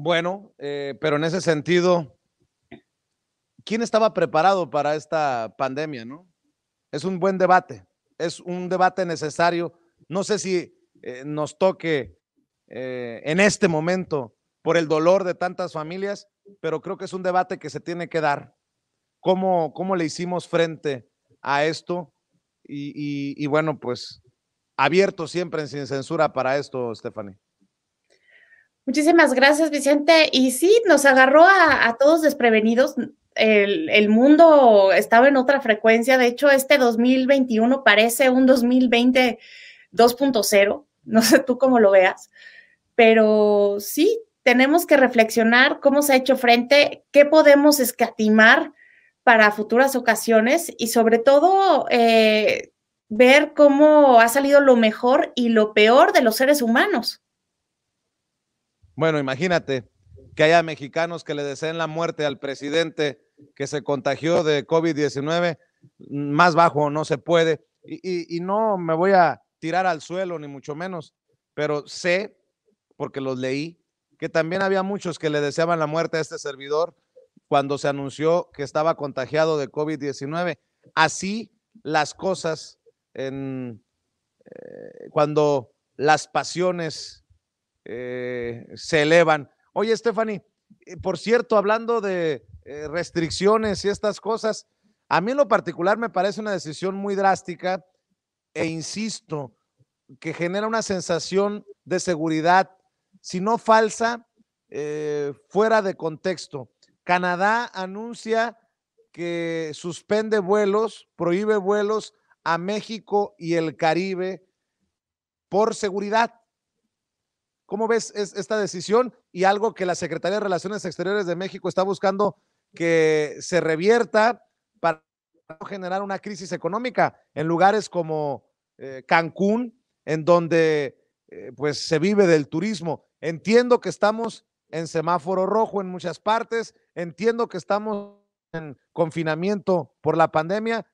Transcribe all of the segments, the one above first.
Bueno, eh, pero en ese sentido, ¿quién estaba preparado para esta pandemia, no? Es un buen debate, es un debate necesario. No sé si eh, nos toque eh, en este momento por el dolor de tantas familias, pero creo que es un debate que se tiene que dar. ¿Cómo, le hicimos frente a esto? Y, bueno, pues abierto siempre sin censura para esto, Stephanie. Muchísimas gracias, Vicente. Y sí, nos agarró a, todos desprevenidos. El, mundo estaba en otra frecuencia. De hecho, este 2021 parece un 2020 2.0. No sé tú cómo lo veas, pero sí, tenemos que reflexionar cómo se ha hecho frente, qué podemos escatimar para futuras ocasiones y sobre todo eh, ver cómo ha salido lo mejor y lo peor de los seres humanos. Bueno, imagínate que haya mexicanos que le deseen la muerte al presidente que se contagió de COVID-19, mm, más bajo no se puede. Y, no me voy a tirar al suelo, ni mucho menos, pero sé, porque los leí, que también había muchos que le deseaban la muerte a este servidor cuando se anunció que estaba contagiado de COVID-19. Así las cosas, eh, cuando las pasiones eh, se elevan. Oye, Stephanie, eh, por cierto, hablando de eh, restricciones y estas cosas, a mí en lo particular me parece una decisión muy drástica e insisto, que genera una sensación de seguridad, si no falsa, fuera de contexto. Canadá anuncia que suspende vuelos, prohíbe vuelos a México y el Caribe por seguridad. ¿Cómo ves esta decisión y algo que la Secretaría de Relaciones Exteriores de México está buscando que se revierta para no generar una crisis económica en lugares como eh, Cancún, en donde eh, pues se vive del turismo? Entiendo que estamos en semáforo rojo en muchas partes, entiendo que estamos en confinamiento por la pandemia,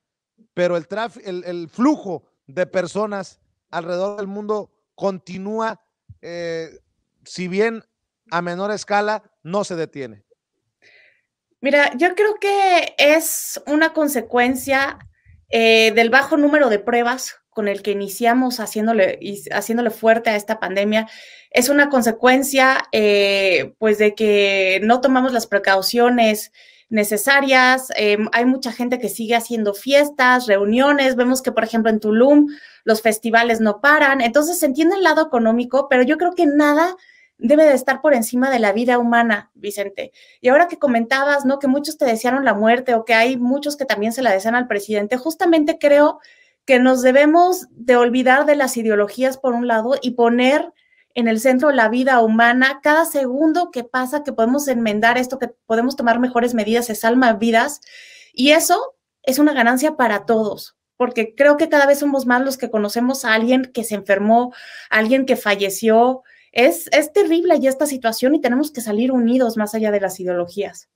pero el, el, el flujo de personas alrededor del mundo continúa eh, si bien a menor escala, no se detiene? Mira, yo creo que es una consecuencia eh, del bajo número de pruebas con el que iniciamos haciéndole, haciéndole fuerte a esta pandemia. Es una consecuencia, eh, pues, de que no tomamos las precauciones necesarias. Eh, hay mucha gente que sigue haciendo fiestas, reuniones. Vemos que, por ejemplo, en Tulum los festivales no paran. Entonces se entiende el lado económico, pero yo creo que nada debe de estar por encima de la vida humana, Vicente. Y ahora que comentabas, ¿no? Que muchos te desearon la muerte o que hay muchos que también se la desean al presidente, justamente creo que nos debemos de olvidar de las ideologías por un lado y poner en el centro de la vida humana. Cada segundo que pasa que podemos enmendar esto, que podemos tomar mejores medidas, se salvan vidas. Y eso es una ganancia para todos, porque creo que cada vez somos más los que conocemos a alguien que se enfermó, a alguien que falleció. Es, es terrible ya esta situación y tenemos que salir unidos más allá de las ideologías.